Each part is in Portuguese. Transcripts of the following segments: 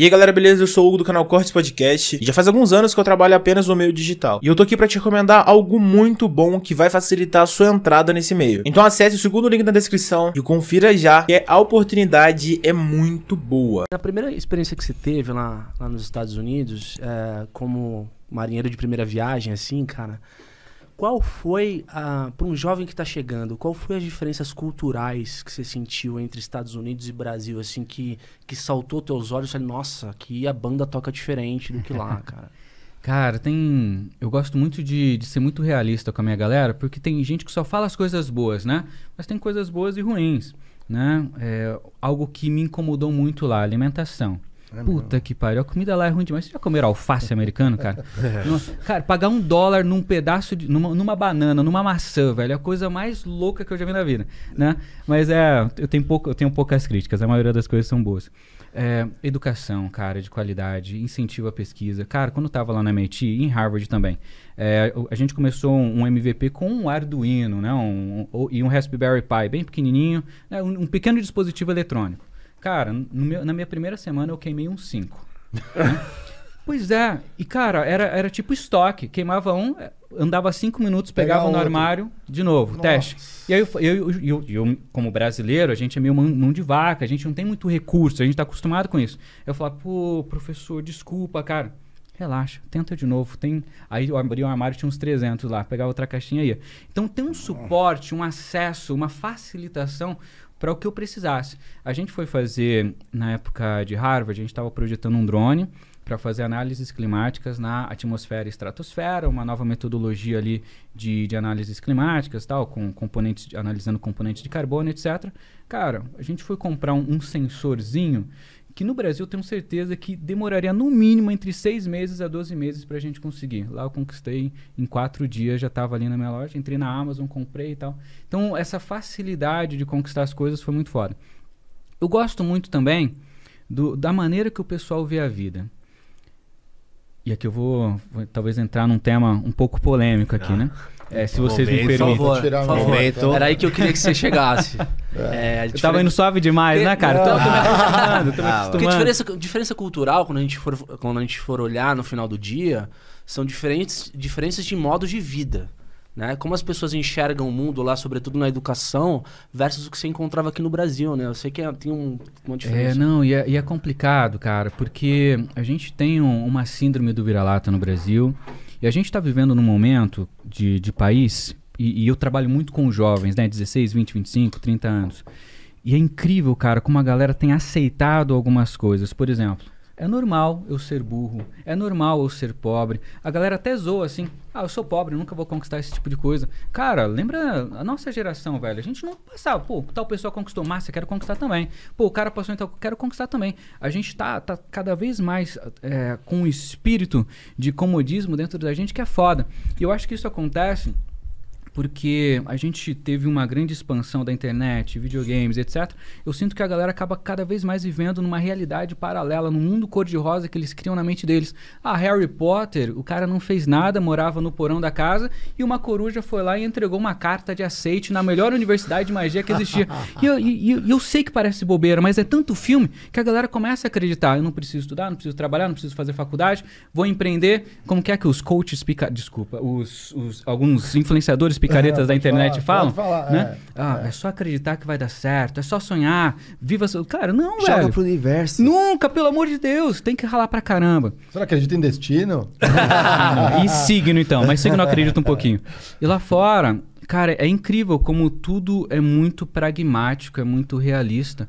E aí galera, beleza? Eu sou o Hugo do canal Cortes Podcast e já faz alguns anos que eu trabalho apenas no meio digital. E eu tô aqui para te recomendar algo muito bom que vai facilitar a sua entrada nesse meio. Então acesse o segundo link na descrição e confira já, que a oportunidade é muito boa. Na primeira experiência que você teve lá, lá nos Estados Unidos, é, como marinheiro de primeira viagem, assim, cara, qual foi, para um jovem que está chegando, qual foi as diferenças culturais que você sentiu entre Estados Unidos e Brasil, assim, que, que saltou teus olhos e nossa, aqui a banda toca diferente do que lá, cara? Cara, tem. Eu gosto muito de, de, ser muito realista com a minha galera, porque tem gente que só fala as coisas boas, né? Mas tem coisas boas e ruins, né? É, algo que me incomodou muito lá, alimentação. É Puta mesmo. que pariu, a comida lá é ruim demais. Você já comeram alface americano, cara? Cara, pagar um dólar num pedaço de. Numa, numa, banana, numa maçã, velho, é a coisa mais louca que eu já vi na vida. Né? Mas é. Eu tenho, pouco, eu tenho poucas críticas, a maioria das coisas são boas. É, educação, cara, de qualidade, incentivo à pesquisa. Cara, quando eu tava lá na MIT, em Harvard também, é, a gente começou um MVP com um Arduino, né? Um, um, e um Raspberry Pi bem pequenininho, né? um, um pequeno dispositivo eletrônico. Cara, meu, na minha primeira semana eu queimei um 5. Né? pois é. E, cara, era, era tipo estoque. Queimava um, andava cinco minutos, pegava Pegar no armário, de novo, Nossa. teste. E aí, eu eu, eu, eu, eu, como brasileiro, a gente é meio mão de vaca, a gente não tem muito recurso, a gente tá acostumado com isso. Eu falava, pô, professor, desculpa, cara. Relaxa, tenta de novo. Tem... Aí eu abri o um armário, tinha uns 300 lá, pegava outra caixinha aí. Então tem um suporte, um acesso, uma facilitação para o que eu precisasse. A gente foi fazer, na época de Harvard, a gente estava projetando um drone para fazer análises climáticas na atmosfera e estratosfera, uma nova metodologia ali de, de análises climáticas, tal, com componentes, de, analisando componentes de carbono, etc. Cara, a gente foi comprar um, um sensorzinho que no Brasil tenho certeza que demoraria no mínimo entre 6 meses a 12 meses para a gente conseguir. Lá eu conquistei em 4 dias, já estava ali na minha loja, entrei na Amazon, comprei e tal. Então essa facilidade de conquistar as coisas foi muito foda. Eu gosto muito também do, da maneira que o pessoal vê a vida. E aqui eu vou, vou talvez entrar num tema um pouco polêmico aqui, ah. né? É, se vocês momento, me permitem. favor, tirar favor. Era aí que eu queria que você chegasse. É. É, diferença... Tava indo suave demais, que... né, cara? Tô, tô me acostumando, tô me ah, acostumando. Porque diferença, diferença cultural, quando a, gente for, quando a gente for olhar no final do dia, são diferentes, diferenças de modo de vida. Né? Como as pessoas enxergam o mundo lá, sobretudo na educação, versus o que você encontrava aqui no Brasil, né? Eu sei que é, tem um, uma é, diferença. É, não, e é, e é complicado, cara, porque a gente tem um, uma síndrome do vira-lata no Brasil e a gente está vivendo num momento de, de país, e, e, eu trabalho muito com jovens, né? 16, 20, 25, 30 anos. E é incrível, cara, como a galera tem aceitado algumas coisas. Por exemplo, é normal eu ser burro, é normal eu ser pobre. A galera até zoa assim: ah, eu sou pobre, nunca vou conquistar esse tipo de coisa. Cara, lembra a nossa geração, velho? A gente não passava, pô, tal pessoa conquistou massa, quero conquistar também. Pô, o cara passou então, quero conquistar também. A gente tá, tá cada vez mais é, com um espírito de comodismo dentro da gente que é foda. E eu acho que isso acontece porque a gente teve uma grande expansão da internet, videogames, etc. Eu sinto que a galera acaba cada vez mais vivendo numa realidade paralela, num mundo cor-de-rosa que eles criam na mente deles. Ah, Harry Potter, o cara não fez nada, morava no porão da casa e uma coruja foi lá e entregou uma carta de aceite na melhor universidade de magia que existia. e, eu, e, e eu sei que parece bobeira, mas é tanto filme que a galera começa a acreditar. Eu não preciso estudar, não preciso trabalhar, não preciso fazer faculdade, vou empreender. Como que é que os coaches pica... Desculpa, os, os alguns influenciadores pica picaretas é, da internet falar, falam. Falar, né? É, ah, é. é. só acreditar que vai dar certo, é só sonhar, viva. Seu... Cara, não, Joga velho. pro universo. Nunca, pelo amor de Deus, tem que ralar pra caramba. Você não acredita em destino? e signo, então, mas signo acredita um pouquinho. E lá fora, cara, é incrível como tudo é muito pragmático, é muito realista.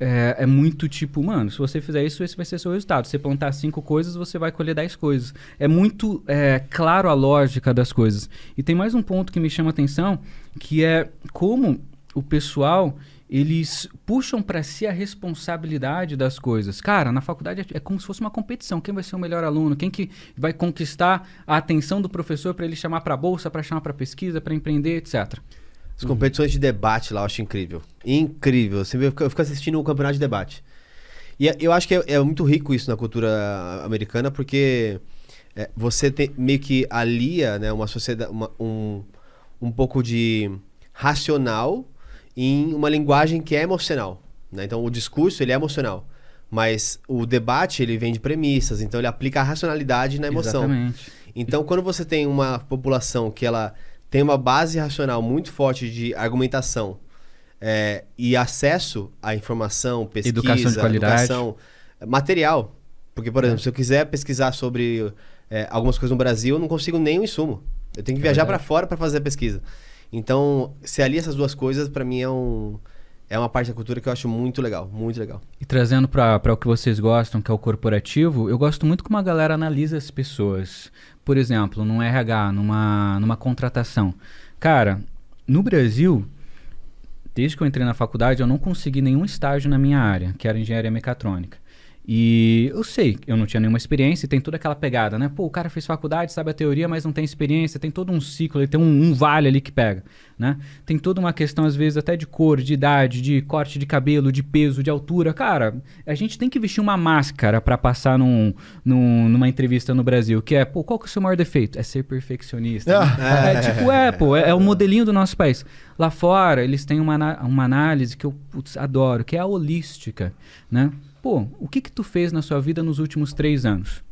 É, é, muito tipo, mano, se você fizer isso, esse vai ser seu resultado. Se você plantar cinco coisas, você vai colher dez coisas. É muito é, claro a lógica das coisas. E tem mais um ponto que me chama a atenção, que é como o pessoal eles puxam para si a responsabilidade das coisas. Cara, na faculdade é como se fosse uma competição. Quem vai ser o melhor aluno? Quem que vai conquistar a atenção do professor para ele chamar para bolsa, para chamar para pesquisa, para empreender, etc. As competições de debate lá eu acho incrível. Incrível. você eu, fico, eu fico assistindo o campeonato de debate. E é, eu acho que é, é muito rico isso na cultura americana, porque é, você tem, meio que alia né, uma sociedade, uma, um, um pouco de racional em uma linguagem que é emocional. Né? Então o discurso ele é emocional. Mas o debate ele vem de premissas, então ele aplica a racionalidade na emoção. Exatamente. Então quando você tem uma população que ela tem uma base racional muito forte de argumentação é, e acesso à informação, pesquisa, educação, de qualidade. educação é, material. Porque, por é. exemplo, é. se eu quiser pesquisar sobre é, algumas coisas no Brasil, eu não consigo nenhum insumo. Eu tenho que é viajar para fora para fazer a pesquisa. Então, se ali essas duas coisas, para mim é um é uma parte da cultura que eu acho muito legal, muito legal. E trazendo para o que vocês gostam, que é o corporativo, eu gosto muito como a galera analisa as pessoas por exemplo, num RH, numa, numa contratação. Cara, no Brasil, desde que eu entrei na faculdade, eu não consegui nenhum estágio na minha área, que era engenharia mecatrônica. E eu sei, eu não tinha nenhuma experiência e tem toda aquela pegada, né? Pô, o cara fez faculdade, sabe a teoria, mas não tem experiência, tem todo um ciclo, tem um, um vale ali que pega, né? Tem toda uma questão, às vezes, até de cor, de idade, de corte de cabelo, de peso, de altura. Cara, a gente tem que vestir uma máscara para passar num, num, numa entrevista no Brasil, que é, pô, qual que é o seu maior defeito? É ser perfeccionista. Né? É. é, tipo, é, pô, é, é, o modelinho do nosso país. Lá fora, eles têm uma, uma análise que eu putz, adoro, que é a holística, né? Pô, o que que tu fez na sua vida nos últimos três anos?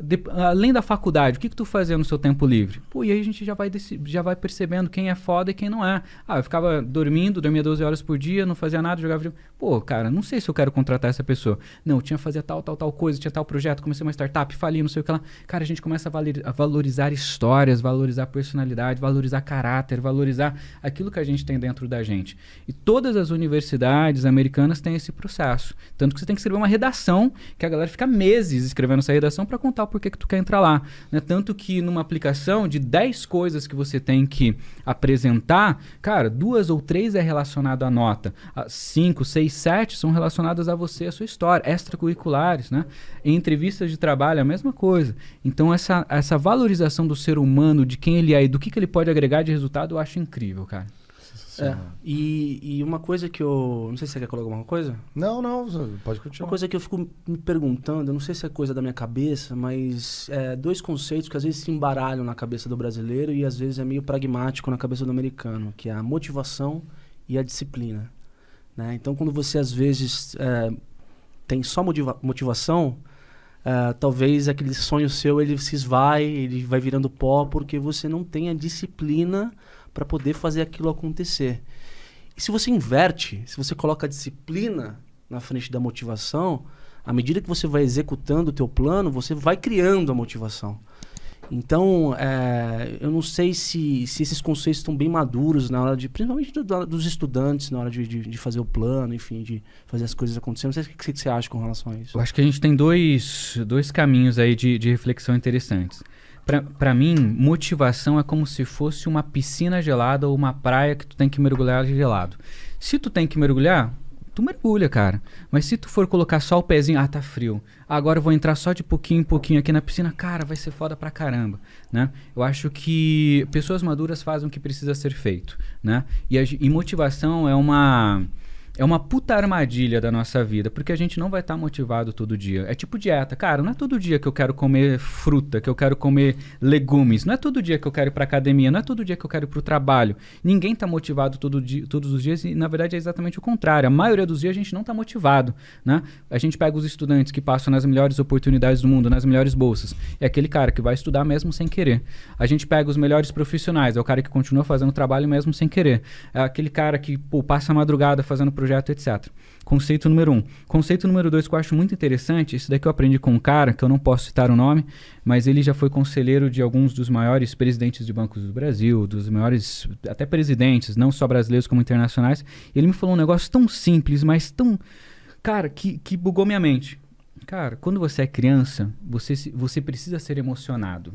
de, além da faculdade, o que, que tu fazia no seu tempo livre? Pô, e aí a gente já vai, já vai percebendo quem é foda e quem não é. Ah, eu ficava dormindo, dormia 12 horas por dia, não fazia nada, jogava videogame. Pô, cara, não sei se eu quero contratar essa pessoa. Não, eu tinha que fazer tal, tal, tal coisa, tinha tal projeto, comecei uma startup, fali, não sei o que lá. Cara, a gente começa a, valer, a valorizar histórias, valorizar personalidade, valorizar caráter, valorizar aquilo que a gente tem dentro da gente. E todas as universidades americanas têm esse processo. Tanto que você tem que escrever uma redação, que a galera fica meses escrevendo essa redação para contar porque por que tu quer entrar lá. Né? Tanto que numa aplicação de 10 coisas que você tem que apresentar, cara, duas ou três é relacionado à nota. Cinco, seis, sete são relacionadas a você, a sua história. Extracurriculares, né? Em entrevistas de trabalho, é a mesma coisa. Então, essa, essa valorização do ser humano, de quem ele é e do que, que ele pode agregar de resultado, eu acho incrível, cara. É. E, e uma coisa que eu. Não sei se você quer colocar alguma coisa? Não, não, pode continuar. Uma coisa que eu fico me perguntando, eu não sei se é coisa da minha cabeça, mas é, dois conceitos que às vezes se embaralham na cabeça do brasileiro e às vezes é meio pragmático na cabeça do americano, que é a motivação e a disciplina. Né? Então, quando você às vezes é, tem só motiva motivação, é, talvez aquele sonho seu ele se esvai, ele vai virando pó porque você não tem a disciplina para poder fazer aquilo acontecer. E se você inverte, se você coloca a disciplina na frente da motivação, à medida que você vai executando o teu plano, você vai criando a motivação. Então, é, eu não sei se, se esses conceitos estão bem maduros na hora de, principalmente do, dos estudantes, na hora de, de, de, fazer o plano, enfim, de fazer as coisas acontecerem. Não sei o que, que, que, você acha com relação a isso. Eu acho que a gente tem dois, dois caminhos aí de, de reflexão interessantes para mim, motivação é como se fosse uma piscina gelada ou uma praia que tu tem que mergulhar gelado. Se tu tem que mergulhar, tu mergulha, cara. Mas se tu for colocar só o pezinho, ah, tá frio. Agora eu vou entrar só de pouquinho em pouquinho aqui na piscina, cara, vai ser foda pra caramba, né? Eu acho que pessoas maduras fazem o que precisa ser feito, né? E, a, e motivação é uma é uma puta armadilha da nossa vida, porque a gente não vai estar tá motivado todo dia. É tipo dieta. Cara, não é todo dia que eu quero comer fruta, que eu quero comer legumes. Não é todo dia que eu quero ir pra academia, não é todo dia que eu quero ir o trabalho. Ninguém está motivado todo dia, todos os dias e, na verdade, é exatamente o contrário. A maioria dos dias a gente não está motivado, né? A gente pega os estudantes que passam nas melhores oportunidades do mundo, nas melhores bolsas. É aquele cara que vai estudar mesmo sem querer. A gente pega os melhores profissionais, é o cara que continua fazendo trabalho mesmo sem querer. É aquele cara que pô, passa a madrugada fazendo projeto, etc. Conceito número um. Conceito número dois que eu acho muito interessante, isso daqui eu aprendi com um cara, que eu não posso citar o nome, mas ele já foi conselheiro de alguns dos maiores presidentes de bancos do Brasil, dos maiores até presidentes, não só brasileiros como internacionais. Ele me falou um negócio tão simples, mas tão. Cara, que, que bugou minha mente. Cara, quando você é criança, você, você precisa ser emocionado.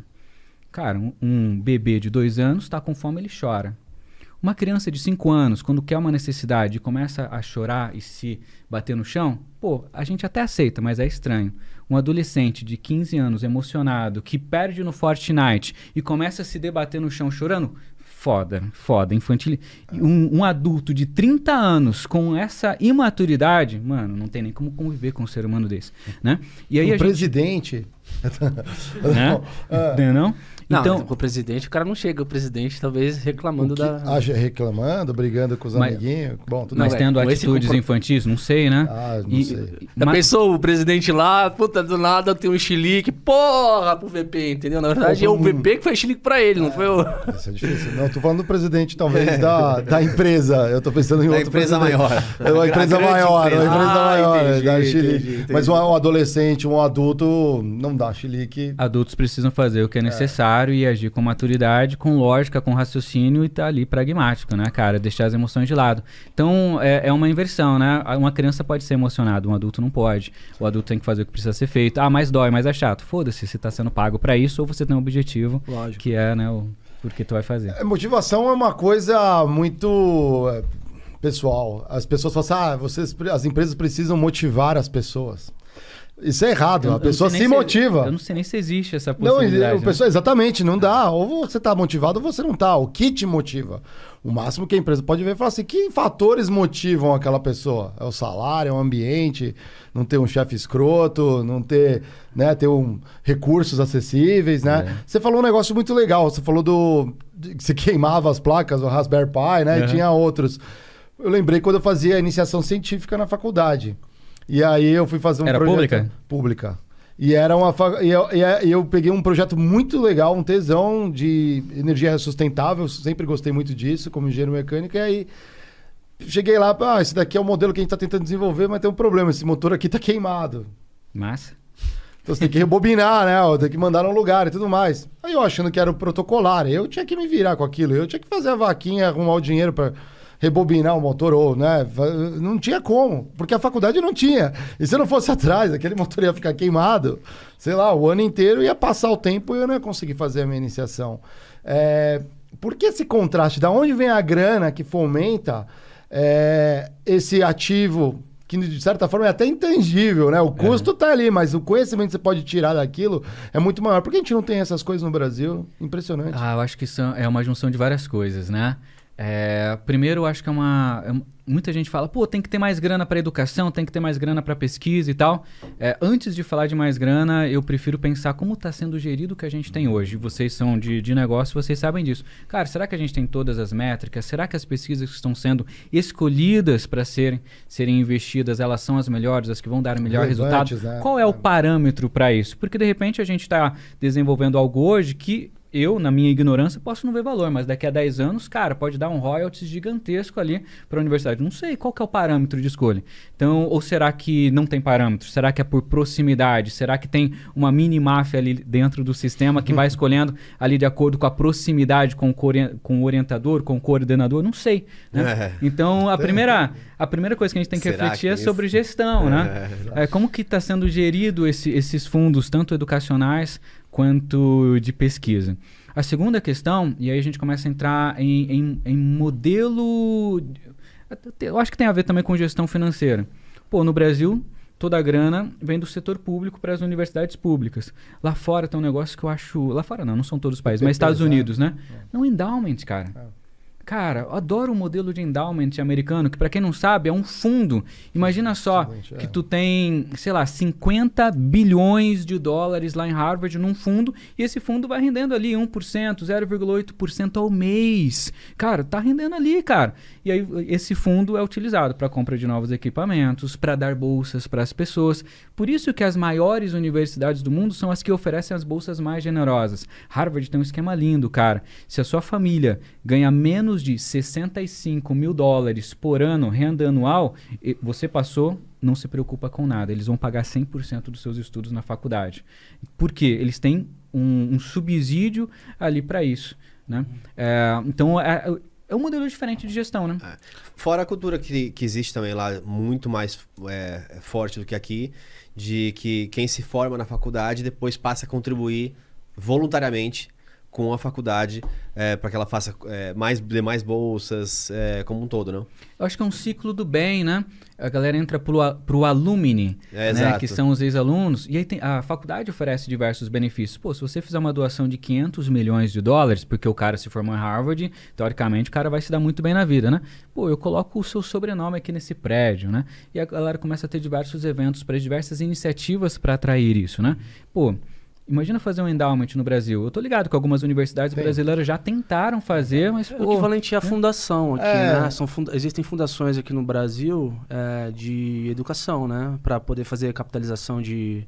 Cara, um, um bebê de dois anos está com fome, ele chora. Uma criança de 5 anos, quando quer uma necessidade e começa a chorar e se bater no chão, pô, a gente até aceita, mas é estranho. Um adolescente de 15 anos emocionado que perde no Fortnite e começa a se debater no chão chorando, foda, foda, infantil. Um, um, adulto de 30 anos com essa imaturidade, mano, não tem nem como conviver com um ser humano desse, né? E aí o presidente, gente... né? Não, não? É não, então, o presidente, o cara não chega, o presidente talvez reclamando da. Acha reclamando, brigando com os mas, amiguinhos. Bom, tudo Mas bem. tendo com atitudes compro... infantis, não sei, né? Ah, não e, sei. Já mas... pensou o presidente lá, puta, do nada tem um xilique, porra, pro VP, entendeu? Na verdade, é o hum. VP que fez xilique pra ele, é, não foi o. Isso é difícil. Não, tô falando do presidente, talvez, é. da, da empresa. Eu tô pensando em da outro. Empresa maior. É uma empresa maior. Empresa. Uma empresa ah, maior, é, entendi, entendi, entendi, Mas um adolescente, um adulto, não dá xilique. Adultos precisam fazer o que é necessário e agir com maturidade, com lógica, com raciocínio e tá ali pragmático, né, cara? Deixar as emoções de lado. Então, é, é uma inversão, né? Uma criança pode ser emocionada, um adulto não pode. O adulto tem que fazer o que precisa ser feito. Ah, mas dói, mas é chato. Foda-se, você tá sendo pago para isso ou você tem um objetivo, lógico. que é, né, o porque tu vai fazer. É, motivação é uma coisa muito é, pessoal. As pessoas falam assim, ah, vocês, as empresas precisam motivar as pessoas. Isso é errado. Eu, a pessoa se motiva. Se, eu não sei nem se existe essa possibilidade. Não, né? pessoa, exatamente, não dá. Ou você está motivado ou você não está. O que te motiva? O máximo que a empresa pode ver é falar assim: que fatores motivam aquela pessoa? É o salário, é o ambiente, não ter um chefe escroto, não ter, né, ter um, recursos acessíveis, né? É. Você falou um negócio muito legal. Você falou do. que você queimava as placas, o Raspberry Pi, né? É. E tinha outros. Eu lembrei quando eu fazia iniciação científica na faculdade. E aí eu fui fazer um Era projeto... pública? Pública. E era uma e eu, é, e eu peguei um projeto muito legal, um tesão de energia sustentável, sempre gostei muito disso como engenheiro mecânico e aí cheguei lá, ah, esse daqui é o modelo que a gente está tentando desenvolver, mas tem um problema, esse motor aqui está queimado. Massa. Então você tem que rebobinar, né? Tem que mandar um lugar e tudo mais. Aí eu achando que era o protocolar, eu tinha que me virar com aquilo, eu tinha que fazer a vaquinha, arrumar o dinheiro para rebobinar o motor ou, né? Não tinha como, porque a faculdade não tinha. E se eu não fosse atrás, aquele motor ia ficar queimado, sei lá, o ano inteiro ia passar o tempo e eu não ia conseguir fazer a minha iniciação. É, por que esse contraste? Da onde vem a grana que fomenta é, esse ativo que de certa forma é até intangível, né? O é. custo está ali, mas o conhecimento que você pode tirar daquilo é muito maior. Por que a gente não tem essas coisas no Brasil? Impressionante. Ah, eu acho que são, é uma junção de várias coisas, né? É, primeiro, acho que é uma. É muita gente fala, pô, tem que ter mais grana para educação, tem que ter mais grana para pesquisa e tal. É, antes de falar de mais grana, eu prefiro pensar como está sendo gerido o que a gente tem hoje. Vocês são de, de negócio, vocês sabem disso. Cara, será que a gente tem todas as métricas? Será que as pesquisas que estão sendo escolhidas para serem, serem investidas, elas são as melhores, as que vão dar o melhor resultado? Né? Qual é o é. parâmetro para isso? Porque de repente a gente está desenvolvendo algo hoje que eu, na minha ignorância, posso não ver valor, mas daqui a 10 anos, cara, pode dar um royalties gigantesco ali para a universidade. Não sei qual que é o parâmetro de escolha. Então, ou será que não tem parâmetro? Será que é por proximidade? Será que tem uma mini máfia ali dentro do sistema que vai escolhendo ali de acordo com a proximidade com o, com o orientador, com o coordenador? Não sei. Né? É. Então, a primeira, a primeira coisa que a gente tem que será refletir que é sobre gestão, né? é, né? É, como que está sendo gerido esse, esses fundos, tanto educacionais quanto de pesquisa. A segunda questão, e aí a gente começa a entrar em, em, em modelo. Eu acho que tem a ver também com gestão financeira. Pô, no Brasil, toda a grana vem do setor público para as universidades públicas. Lá fora tem um negócio que eu acho. Lá fora não, não são todos os países, mas Estados Unidos, né? É. Não endowment, cara. É. Cara, eu adoro o modelo de endowment americano, que para quem não sabe é um fundo. Imagina só que é. tu tem, sei lá, 50 bilhões de dólares lá em Harvard num fundo e esse fundo vai rendendo ali 1%, 0,8% ao mês. Cara, tá rendendo ali, cara. E aí esse fundo é utilizado para compra de novos equipamentos, para dar bolsas para as pessoas. Por isso que as maiores universidades do mundo são as que oferecem as bolsas mais generosas. Harvard tem um esquema lindo, cara. Se a sua família ganha menos menos de 65 mil dólares por ano, renda anual, você passou, não se preocupa com nada. Eles vão pagar 100% dos seus estudos na faculdade. Por quê? Eles têm um, um subsídio ali para isso. Né? Uhum. É, então, é, é um modelo diferente de gestão, né? É. Fora a cultura que, que existe também lá, muito mais é, forte do que aqui, de que quem se forma na faculdade depois passa a contribuir voluntariamente com a faculdade é, para que ela faça é, mais demais bolsas é, como um todo, não? Né? Eu acho que é um ciclo do bem, né? A galera entra para o alumni, né? É, que são os ex-alunos, e aí tem, a faculdade oferece diversos benefícios. Pô, se você fizer uma doação de 500 milhões de dólares, porque o cara se formou em Harvard, teoricamente o cara vai se dar muito bem na vida, né? Pô, eu coloco o seu sobrenome aqui nesse prédio, né? E a galera começa a ter diversos eventos para diversas iniciativas para atrair isso, né? Pô, Imagina fazer um endowment no Brasil. Eu tô ligado que algumas universidades brasileiras já tentaram fazer, mas... É, pô, o equivalente à né? fundação aqui, é. né? São funda existem fundações aqui no Brasil é, de educação, né? Para poder fazer capitalização de,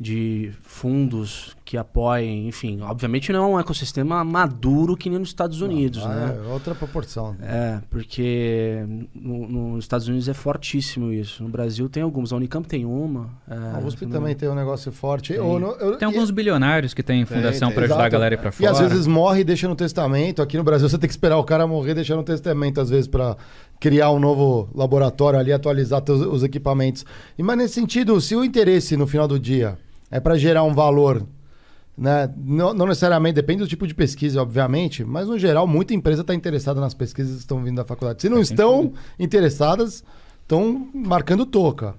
de fundos que apoiem, enfim, obviamente não é um ecossistema maduro que nem nos Estados Unidos, não, é né? É outra proporção. É, porque no, nos Estados Unidos é fortíssimo isso. No Brasil tem alguns, a Unicamp tem uma. É, a USP também tem um negócio forte. Tem, eu, tem alguns e... bilionários que têm fundação para ajudar a galera para fora. E às vezes morre e deixa no testamento. Aqui no Brasil você tem que esperar o cara morrer e deixar no testamento às vezes para criar um novo laboratório ali, atualizar teus, os equipamentos. E, mas nesse sentido, se o interesse no final do dia é para gerar um valor, né? Não, não, necessariamente, depende do tipo de pesquisa, obviamente, mas no geral, muita empresa está interessada nas pesquisas que estão vindo da faculdade. Se não é estão sentido. interessadas, estão marcando toca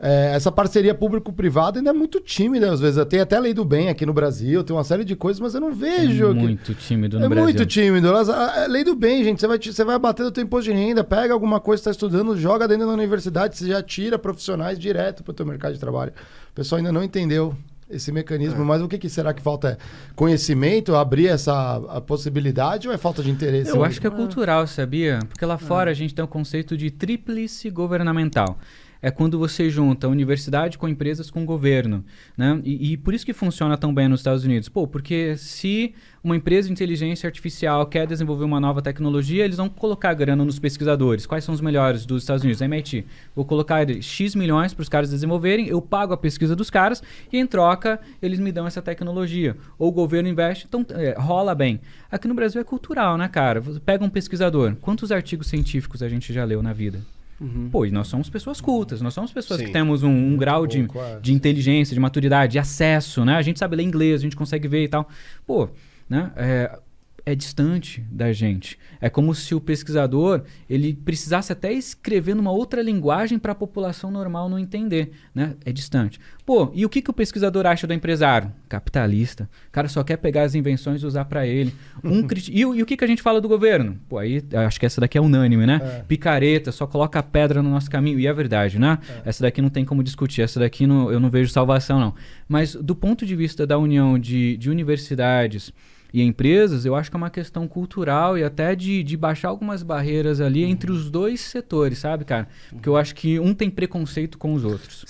é, essa parceria público-privada ainda é muito tímida, às vezes. Tem até lei do bem aqui no Brasil, tem uma série de coisas, mas eu não vejo. É muito que... tímido no é Brasil. É muito tímido. A lei do bem, gente, você vai, você vai bater do teu imposto de renda, pega alguma coisa que está estudando, joga dentro da universidade, você já tira profissionais direto para o teu mercado de trabalho. O pessoal ainda não entendeu esse mecanismo, é. mas o que, que, será que falta? Conhecimento, abrir essa possibilidade ou é falta de interesse? Eu mesmo? acho que é ah. cultural, sabia? Porque lá é. fora ah. a gente tem o um conceito de tríplice governamental é quando você junta a universidade com empresas com governo. Né? E, e, por isso que funciona tão bem nos Estados Unidos. Pô, porque se uma empresa de inteligência artificial quer desenvolver uma nova tecnologia, eles vão colocar grana nos pesquisadores. Quais são os melhores dos Estados Unidos? MIT. Vou colocar X milhões para os caras desenvolverem, eu pago a pesquisa dos caras e em troca eles me dão essa tecnologia. Ou o governo investe, então é, rola bem. Aqui no Brasil é cultural, né, cara? Pega um pesquisador. Quantos artigos científicos a gente já leu na vida? Uhum. Pô, e nós somos pessoas cultas, nós somos pessoas Sim. que temos um, um grau de, de inteligência, de maturidade, de acesso, né? A gente sabe ler inglês, a gente consegue ver e tal. Pô, né? É, é distante da gente. É como se o pesquisador ele precisasse até escrever numa outra linguagem para a população normal não entender, né? É distante. Pô, e o que, que o pesquisador acha do empresário? Capitalista. O cara só quer pegar as invenções e usar para ele. Um e, e, o que, que a gente fala do governo? Pô, aí acho que essa daqui é unânime, né? É. Picareta, só coloca pedra no nosso caminho. E é verdade, né? É. Essa daqui não tem como discutir. Essa daqui não, eu não vejo salvação, não. Mas do ponto de vista da união de, de universidades e empresas, eu acho que é uma questão cultural e até de, de baixar algumas barreiras ali uhum. entre os dois setores, sabe, cara? Porque eu acho que um tem preconceito com os outros.